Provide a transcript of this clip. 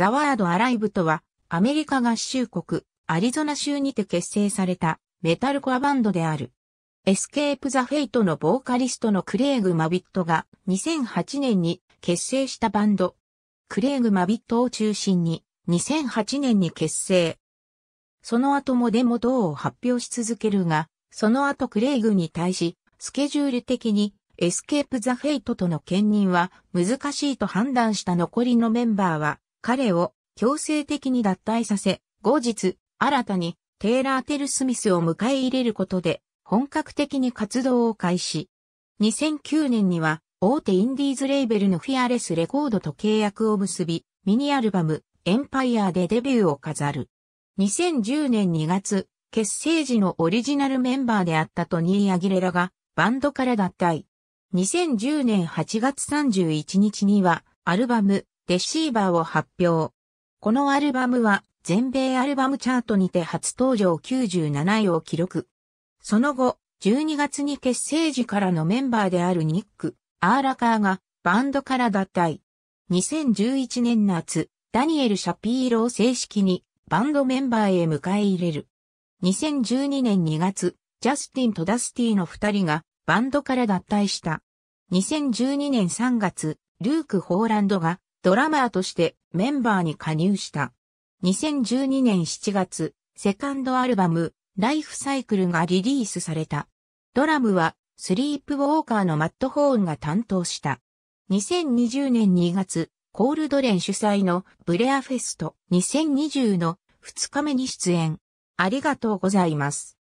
ザワードアライブとは、アメリカ合衆国、アリゾナ州にて結成されたメタルコアバンドである。エスケープ・ザ・フェイトのボーカリストのクレイグ・マビットが2008年に結成したバンド。クレイグ・マビットを中心に2008年に結成。その後もデモ等を発表し続けるが、その後クレイグに対し、スケジュール的にエスケープ・ザ・フェイトとの兼任は難しいと判断した残りのメンバーは彼を強制的に脱退させ、後日、新たにテイラー・テル・スミスを迎え入れることで、本格的に活動を開始。2009年には、大手インディーズレーベルのフィアレスレコードと契約を結び、ミニアルバム、エンパイアでデビューを飾る。2010年2月、結成時のオリジナルメンバーであったトニー・アギレラが、バンドから脱退。2010年8月31日には、アルバム、レシーバーを発表。このアルバムは全米アルバムチャートにて初登場97位を記録。その後、12月に結成時からのメンバーであるニック、アーラカーがバンドから脱退。2011年夏、ダニエル・シャピーロを正式にバンドメンバーへ迎え入れる。2012年2月、ジャスティンとダスティの二人がバンドから脱退した。2012年3月、ルーク・ホーランドがドラマーとしてメンバーに加入した。2012年7月、セカンドアルバム、ライフサイクルがリリースされた。ドラムは、スリープウォーカーのマット・ホーンが担当した。2020年2月、コールドレン主催のブレアフェスト2020の2日目に出演。ありがとうございます。